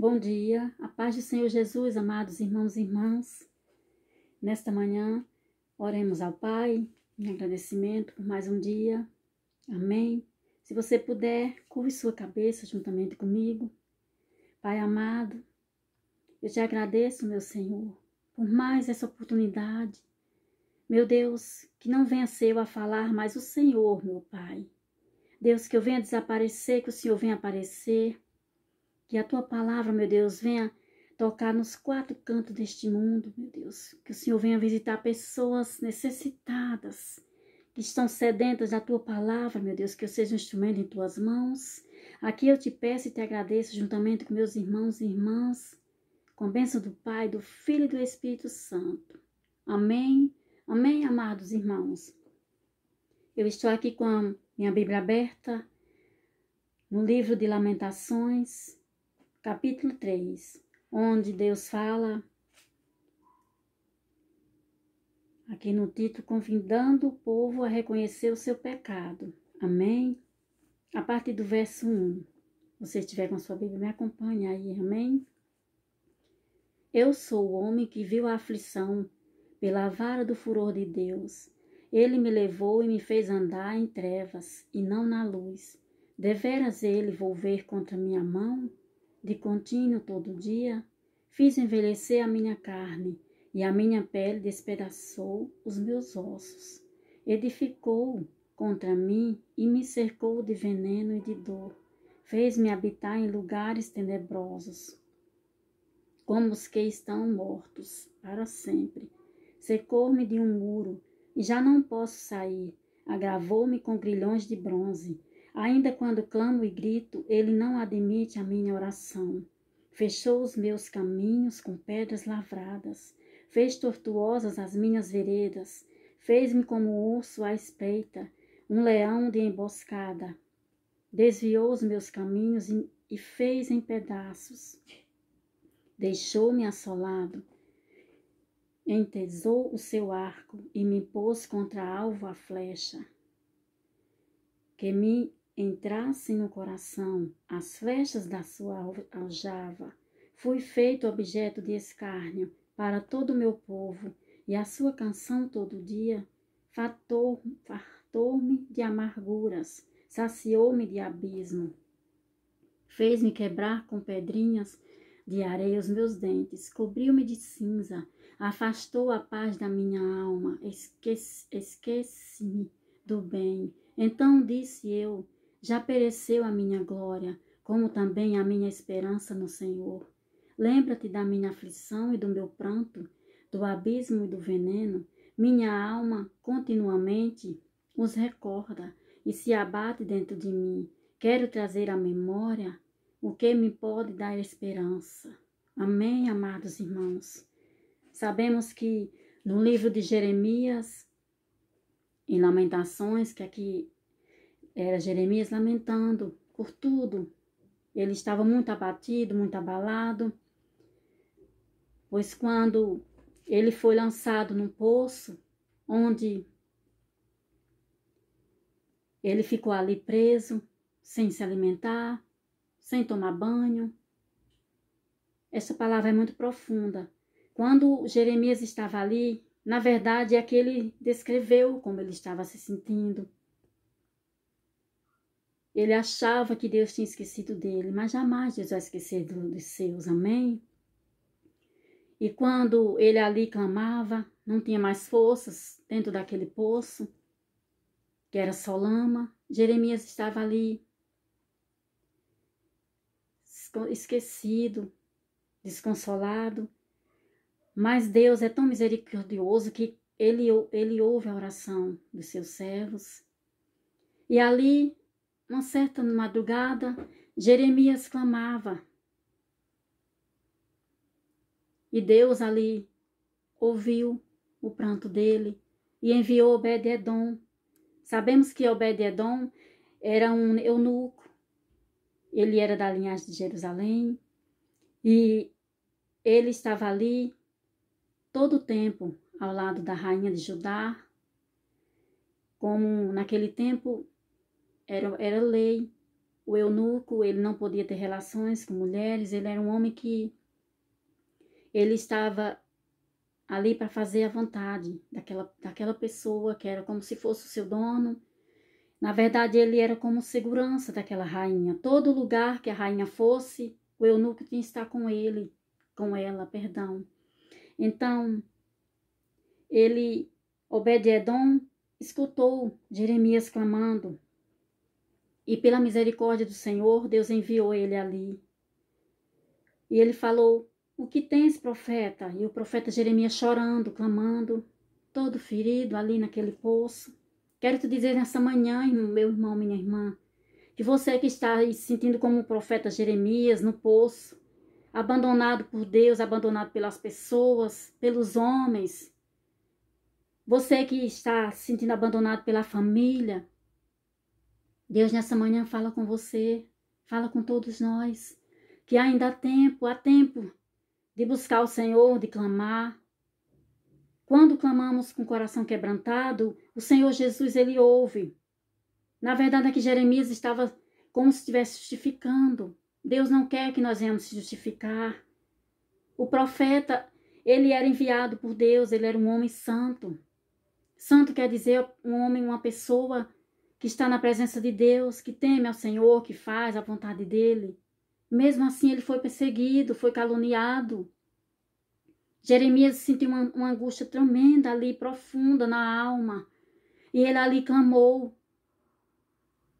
Bom dia, a paz do Senhor Jesus, amados irmãos e irmãs. Nesta manhã, oremos ao Pai em agradecimento por mais um dia. Amém. Se você puder, curve sua cabeça juntamente comigo. Pai amado, eu te agradeço, meu Senhor, por mais essa oportunidade. Meu Deus, que não venha ser eu a falar, mas o Senhor, meu Pai. Deus, que eu venha desaparecer, que o Senhor venha aparecer que a tua palavra, meu Deus, venha tocar nos quatro cantos deste mundo, meu Deus. Que o Senhor venha visitar pessoas necessitadas, que estão sedentas da tua palavra, meu Deus. Que eu seja um instrumento em tuas mãos. Aqui eu te peço e te agradeço, juntamente com meus irmãos e irmãs, com a bênção do Pai, do Filho e do Espírito Santo. Amém. Amém, amados irmãos. Eu estou aqui com a minha Bíblia aberta no livro de Lamentações capítulo 3, onde Deus fala, aqui no título, convidando o povo a reconhecer o seu pecado. Amém? A partir do verso 1. Você estiver com sua Bíblia, me acompanhe aí, amém? Eu sou o homem que viu a aflição pela vara do furor de Deus. Ele me levou e me fez andar em trevas e não na luz. Deveras ele volver contra minha mão? de contínuo todo dia, fiz envelhecer a minha carne, e a minha pele despedaçou os meus ossos. Edificou contra mim e me cercou de veneno e de dor. Fez-me habitar em lugares tenebrosos, como os que estão mortos para sempre. Secou-me de um muro e já não posso sair. Agravou-me com grilhões de bronze Ainda quando clamo e grito, ele não admite a minha oração. Fechou os meus caminhos com pedras lavradas, fez tortuosas as minhas veredas, fez-me como urso à espreita, um leão de emboscada. Desviou os meus caminhos e fez em pedaços. Deixou-me assolado. Entesou o seu arco e me pôs contra alvo a flecha, que me entrassem no coração as flechas da sua aljava, fui feito objeto de escárnio para todo o meu povo, e a sua canção todo dia fartou-me de amarguras, saciou-me de abismo. Fez-me quebrar com pedrinhas de areia os meus dentes, cobriu-me de cinza, afastou a paz da minha alma, esquece-me do bem. Então disse eu, já pereceu a minha glória, como também a minha esperança no Senhor. Lembra-te da minha aflição e do meu pranto, do abismo e do veneno. Minha alma continuamente os recorda e se abate dentro de mim. Quero trazer à memória o que me pode dar esperança. Amém, amados irmãos. Sabemos que no livro de Jeremias, em Lamentações, que aqui era Jeremias lamentando por tudo. Ele estava muito abatido, muito abalado, pois quando ele foi lançado num poço, onde ele ficou ali preso, sem se alimentar, sem tomar banho. Essa palavra é muito profunda. Quando Jeremias estava ali, na verdade é que ele descreveu como ele estava se sentindo. Ele achava que Deus tinha esquecido dele, mas jamais Deus vai esquecer dos seus, amém? E quando ele ali clamava, não tinha mais forças dentro daquele poço, que era só lama, Jeremias estava ali, esquecido, desconsolado. Mas Deus é tão misericordioso que ele, ele ouve a oração dos seus servos. E ali uma certa madrugada, Jeremias clamava. E Deus ali ouviu o pranto dele e enviou Obed-Edom. Sabemos que Obed-Edom era um eunuco. Ele era da linhagem de Jerusalém e ele estava ali todo o tempo ao lado da rainha de Judá, como naquele tempo era, era lei. O eunuco, ele não podia ter relações com mulheres, ele era um homem que ele estava ali para fazer a vontade daquela, daquela pessoa que era como se fosse o seu dono. Na verdade, ele era como segurança daquela rainha. Todo lugar que a rainha fosse, o eunuco tinha que estar com ele, com ela, perdão. Então, ele, Obed-Edom, escutou Jeremias clamando e pela misericórdia do Senhor, Deus enviou ele ali. E ele falou: O que tens, profeta? E o profeta Jeremias chorando, clamando, todo ferido ali naquele poço. Quero te dizer nessa manhã, meu irmão, minha irmã, que você que está se sentindo como o profeta Jeremias no poço, abandonado por Deus, abandonado pelas pessoas, pelos homens, você que está se sentindo abandonado pela família, Deus nessa manhã fala com você, fala com todos nós, que ainda há tempo, há tempo de buscar o Senhor, de clamar. Quando clamamos com o coração quebrantado, o Senhor Jesus ele ouve. Na verdade, é que Jeremias estava como se estivesse justificando. Deus não quer que nós venhamos se justificar. O profeta, ele era enviado por Deus, ele era um homem santo. Santo quer dizer um homem, uma pessoa que está na presença de Deus, que teme ao Senhor, que faz a vontade dele. Mesmo assim, ele foi perseguido, foi caluniado. Jeremias sentiu uma, uma angústia tremenda ali, profunda na alma. E ele ali clamou.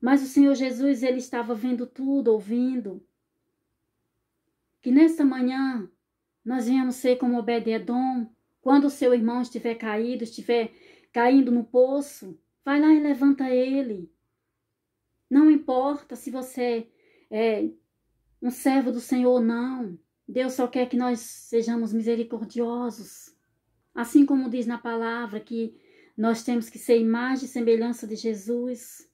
Mas o Senhor Jesus, ele estava vendo tudo, ouvindo. Que nesta manhã nós venhamos ser como Obed-Edom, quando o seu irmão estiver caído, estiver caindo no poço, Vai lá e levanta ele. Não importa se você é um servo do Senhor ou não. Deus só quer que nós sejamos misericordiosos. Assim como diz na palavra que nós temos que ser imagem e semelhança de Jesus.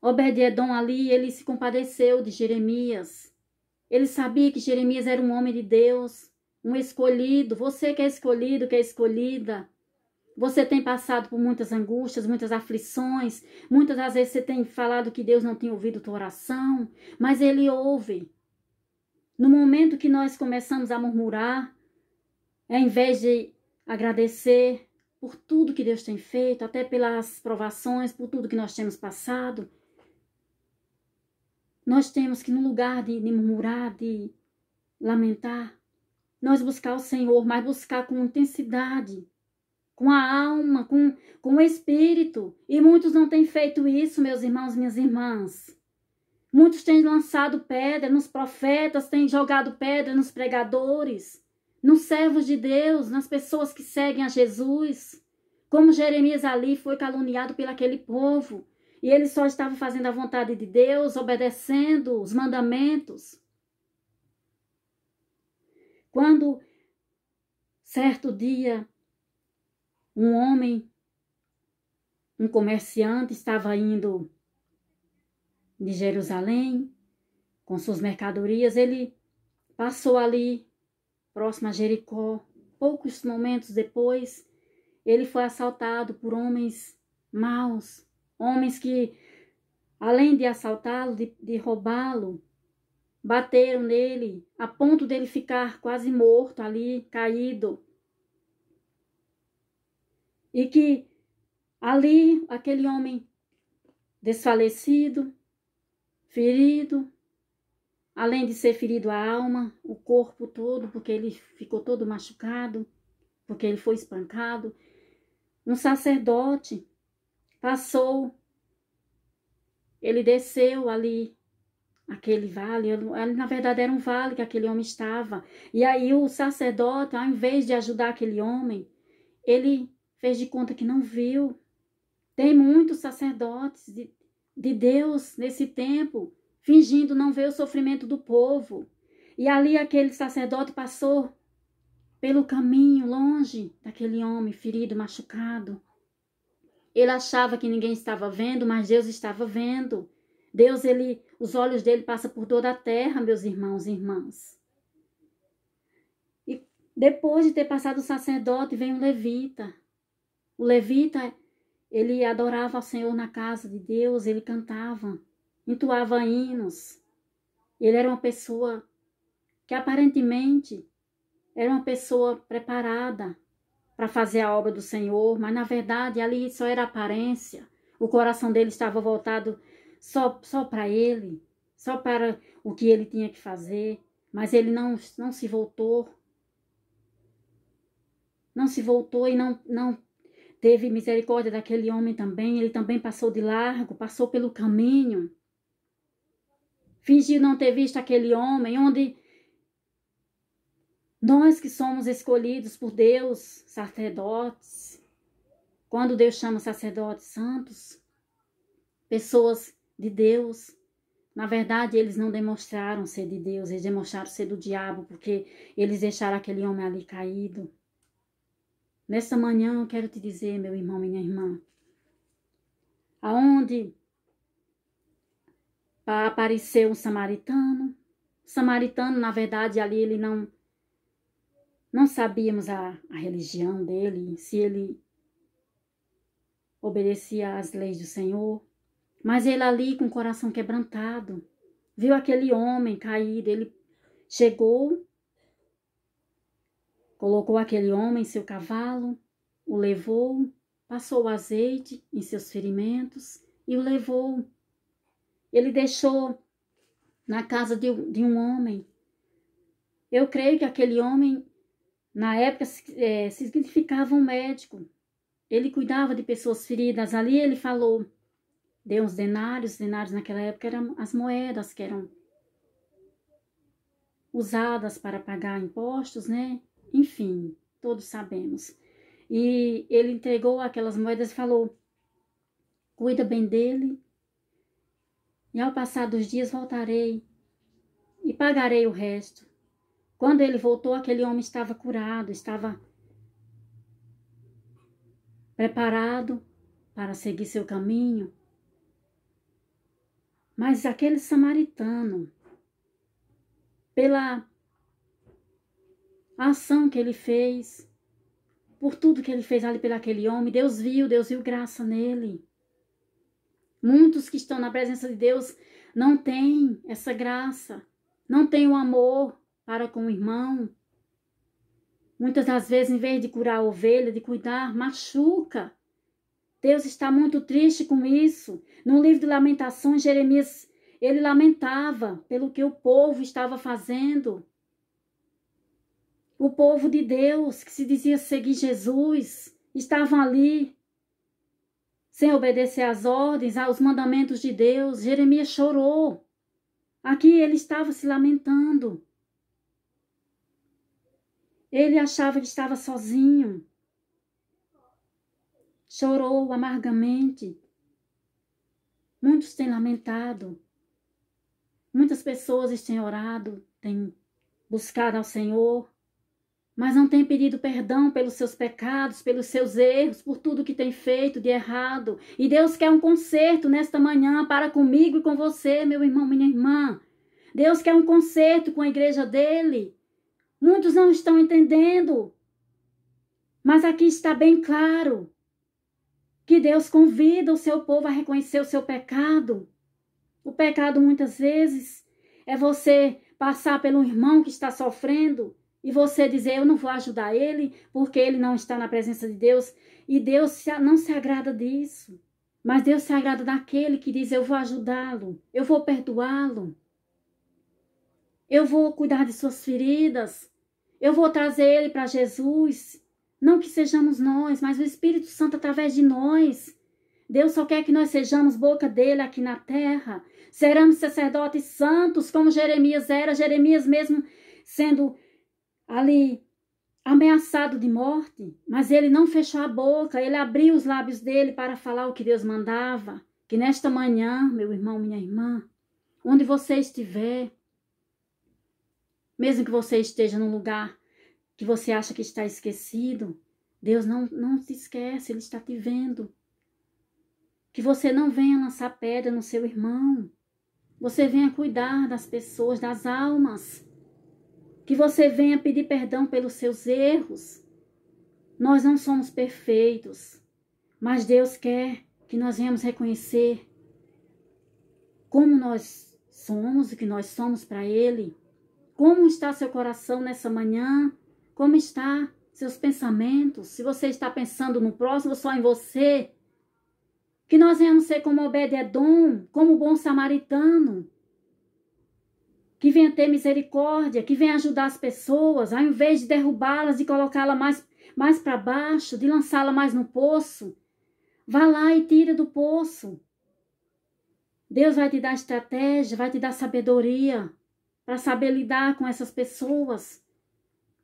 Obed-edom ali, ele se compadeceu de Jeremias. Ele sabia que Jeremias era um homem de Deus, um escolhido. Você que é escolhido, que é escolhida, você tem passado por muitas angústias, muitas aflições. Muitas das vezes você tem falado que Deus não tem ouvido tua oração, mas Ele ouve. No momento que nós começamos a murmurar, ao invés de agradecer por tudo que Deus tem feito, até pelas provações, por tudo que nós temos passado, nós temos que, no lugar de, de murmurar, de lamentar, nós buscar o Senhor, mas buscar com intensidade com a alma, com, com o espírito. E muitos não têm feito isso, meus irmãos, minhas irmãs. Muitos têm lançado pedra nos profetas, têm jogado pedra nos pregadores, nos servos de Deus, nas pessoas que seguem a Jesus. Como Jeremias ali foi caluniado pelo aquele povo. E ele só estava fazendo a vontade de Deus, obedecendo os mandamentos. Quando, certo dia, um homem, um comerciante, estava indo de Jerusalém com suas mercadorias. Ele passou ali, próximo a Jericó. Poucos momentos depois, ele foi assaltado por homens maus, homens que, além de assaltá-lo, de, de roubá-lo, bateram nele a ponto dele ficar quase morto ali, caído. E que ali aquele homem desfalecido, ferido, além de ser ferido a alma, o corpo todo, porque ele ficou todo machucado, porque ele foi espancado, um sacerdote passou, ele desceu ali aquele vale, ele, na verdade era um vale que aquele homem estava. E aí o sacerdote, ao invés de ajudar aquele homem, ele fez de conta que não viu. Tem muitos sacerdotes de, de Deus nesse tempo, fingindo não ver o sofrimento do povo. E ali aquele sacerdote passou pelo caminho longe daquele homem ferido, machucado. Ele achava que ninguém estava vendo, mas Deus estava vendo. Deus, ele, os olhos dele passam por toda a terra, meus irmãos e irmãs. E depois de ter passado o sacerdote, vem o levita. O levita, ele adorava ao Senhor na casa de Deus, ele cantava, entoava hinos. Ele era uma pessoa que aparentemente era uma pessoa preparada para fazer a obra do Senhor, mas na verdade ali só era aparência. O coração dele estava voltado só, só para ele, só para o que ele tinha que fazer, mas ele não, não se voltou. Não se voltou e não, não teve misericórdia daquele homem também, ele também passou de largo, passou pelo caminho. Fingiu não ter visto aquele homem, onde nós que somos escolhidos por Deus, sacerdotes, quando Deus chama sacerdotes santos, pessoas de Deus, na verdade eles não demonstraram ser de Deus, eles demonstraram ser do diabo, porque eles deixaram aquele homem ali caído. Nessa manhã eu quero te dizer, meu irmão, minha irmã, aonde apareceu um samaritano. Samaritano, na verdade, ali ele não não sabíamos a, a religião dele, se ele obedecia às leis do Senhor, mas ele ali com o coração quebrantado, viu aquele homem caído, ele chegou Colocou aquele homem em seu cavalo, o levou, passou o azeite em seus ferimentos e o levou. Ele deixou na casa de, de um homem. Eu creio que aquele homem, na época, é, significava um médico. Ele cuidava de pessoas feridas. Ali ele falou, deu uns denários, denários naquela época eram as moedas que eram usadas para pagar impostos, né? enfim, todos sabemos. E ele entregou aquelas moedas e falou: cuida bem dele, e ao passar dos dias voltarei e pagarei o resto. Quando ele voltou, aquele homem estava curado, estava preparado para seguir seu caminho. Mas aquele samaritano, pela a ação que ele fez, por tudo que ele fez ali pelo aquele homem. Deus viu, Deus viu graça nele. Muitos que estão na presença de Deus não têm essa graça, não têm o amor para com o irmão. Muitas das vezes, em vez de curar a ovelha, de cuidar, machuca. Deus está muito triste com isso. No livro de Lamentações, Jeremias, ele lamentava pelo que o povo estava fazendo. O povo de Deus, que se dizia seguir Jesus, estavam ali sem obedecer às ordens, aos mandamentos de Deus. Jeremias chorou. Aqui ele estava se lamentando. Ele achava que estava sozinho. Chorou amargamente. Muitos têm lamentado. Muitas pessoas têm orado, têm buscado ao Senhor, mas não tem pedido perdão pelos seus pecados, pelos seus erros, por tudo que tem feito de errado. E Deus quer um conserto nesta manhã para comigo e com você, meu irmão, minha irmã. Deus quer um conserto com a igreja dele. Muitos não estão entendendo. Mas aqui está bem claro que Deus convida o seu povo a reconhecer o seu pecado. O pecado muitas vezes é você passar pelo irmão que está sofrendo, e você dizer eu não vou ajudar ele porque ele não está na presença de Deus e Deus não se agrada disso. Mas Deus se agrada daquele que diz eu vou ajudá-lo, eu vou perdoá-lo. Eu vou cuidar de suas feridas. Eu vou trazer ele para Jesus. Não que sejamos nós, mas o Espírito Santo através de nós. Deus só quer que nós sejamos boca dele aqui na terra. Seremos sacerdotes santos, como Jeremias era. Jeremias, mesmo sendo ali ameaçado de morte, mas ele não fechou a boca, ele abriu os lábios dele para falar o que Deus mandava. Que nesta manhã, meu irmão, minha irmã, onde você estiver, mesmo que você esteja num lugar que você acha que está esquecido, Deus não, não se esquece, Ele está te vendo. Que você não venha lançar pedra no seu irmão. Você venha cuidar das pessoas, das almas que você venha pedir perdão pelos seus erros. Nós não somos perfeitos, mas Deus quer que nós venhamos reconhecer como nós somos, o que nós somos para Ele. Como está seu coração nessa manhã? Como está seus pensamentos? Se você está pensando no próximo, só em você. Que nós venhamos ser como Obed-Edom, como bom samaritano, que venha ter misericórdia, que venha ajudar as pessoas, ao invés de derrubá-las e colocá-las mais, mais para baixo, de lançá-la mais no poço. Vá lá e tira do poço. Deus vai te dar estratégia, vai te dar sabedoria para saber lidar com essas pessoas.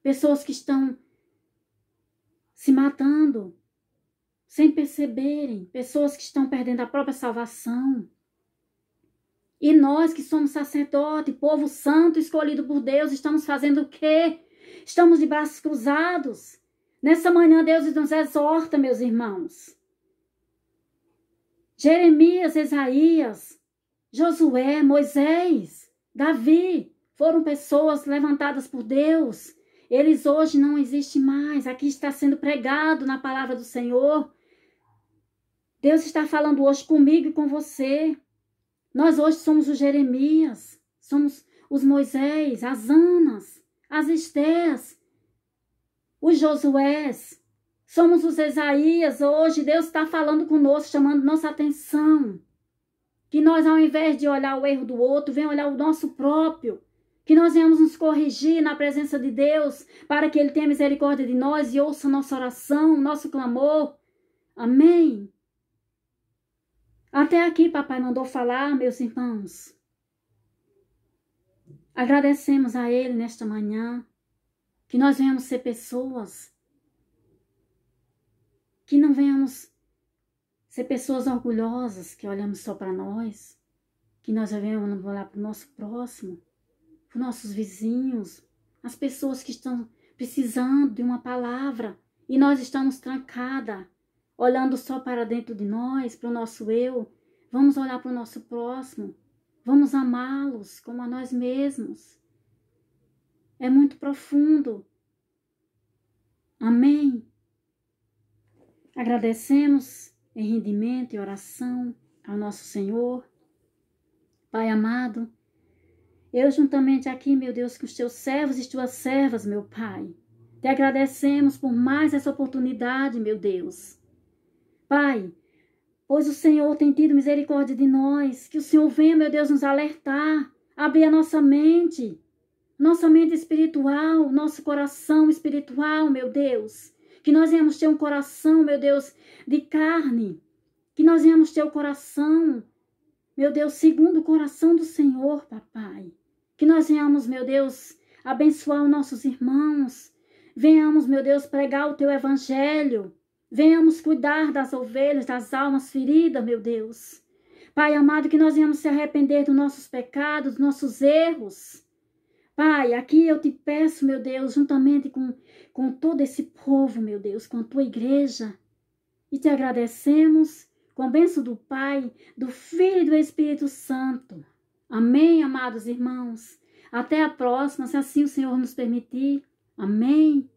Pessoas que estão se matando sem perceberem, pessoas que estão perdendo a própria salvação. E nós que somos sacerdote, povo santo escolhido por Deus, estamos fazendo o quê? Estamos de braços cruzados. Nessa manhã, Deus nos exorta, meus irmãos. Jeremias, Isaías, Josué, Moisés, Davi foram pessoas levantadas por Deus. Eles hoje não existem mais. Aqui está sendo pregado na palavra do Senhor. Deus está falando hoje comigo e com você. Nós hoje somos os Jeremias, somos os Moisés, as Anas, as Estés, os Josués, somos os Isaías. Hoje Deus está falando conosco, chamando nossa atenção. Que nós, ao invés de olhar o erro do outro, venhamos olhar o nosso próprio. Que nós venhamos nos corrigir na presença de Deus, para que Ele tenha misericórdia de nós e ouça nossa oração, nosso clamor. Amém. Até aqui papai mandou falar, meus irmãos. Agradecemos a ele nesta manhã que nós venhamos ser pessoas que não venhamos ser pessoas orgulhosas que olhamos só para nós, que nós venhamos olhar para o nosso próximo, para os nossos vizinhos, as pessoas que estão precisando de uma palavra e nós estamos trancada olhando só para dentro de nós, para o nosso eu. Vamos olhar para o nosso próximo. Vamos amá-los como a nós mesmos. É muito profundo. Amém. Agradecemos em rendimento e oração ao nosso Senhor. Pai amado, eu juntamente aqui, meu Deus, com os teus servos e tuas servas, meu Pai, te agradecemos por mais essa oportunidade, meu Deus Pai, pois o Senhor tem tido misericórdia de nós, que o Senhor venha, meu Deus, nos alertar, abrir a nossa mente, nossa mente espiritual, nosso coração espiritual, meu Deus. Que nós venhamos ter um coração, meu Deus, de carne. Que nós venhamos ter o coração, meu Deus, segundo o coração do Senhor, papai. Que nós venhamos, meu Deus, abençoar os nossos irmãos. Venhamos, meu Deus, pregar o teu evangelho. Venhamos cuidar das ovelhas, das almas feridas, meu Deus. Pai amado, que nós venhamos se arrepender dos nossos pecados, dos nossos erros. Pai, aqui eu te peço, meu Deus, juntamente com, com todo esse povo, meu Deus, com a tua igreja, e te agradecemos com a bênção do Pai, do Filho e do Espírito Santo. Amém, amados irmãos. Até a próxima, se assim o Senhor nos permitir. Amém.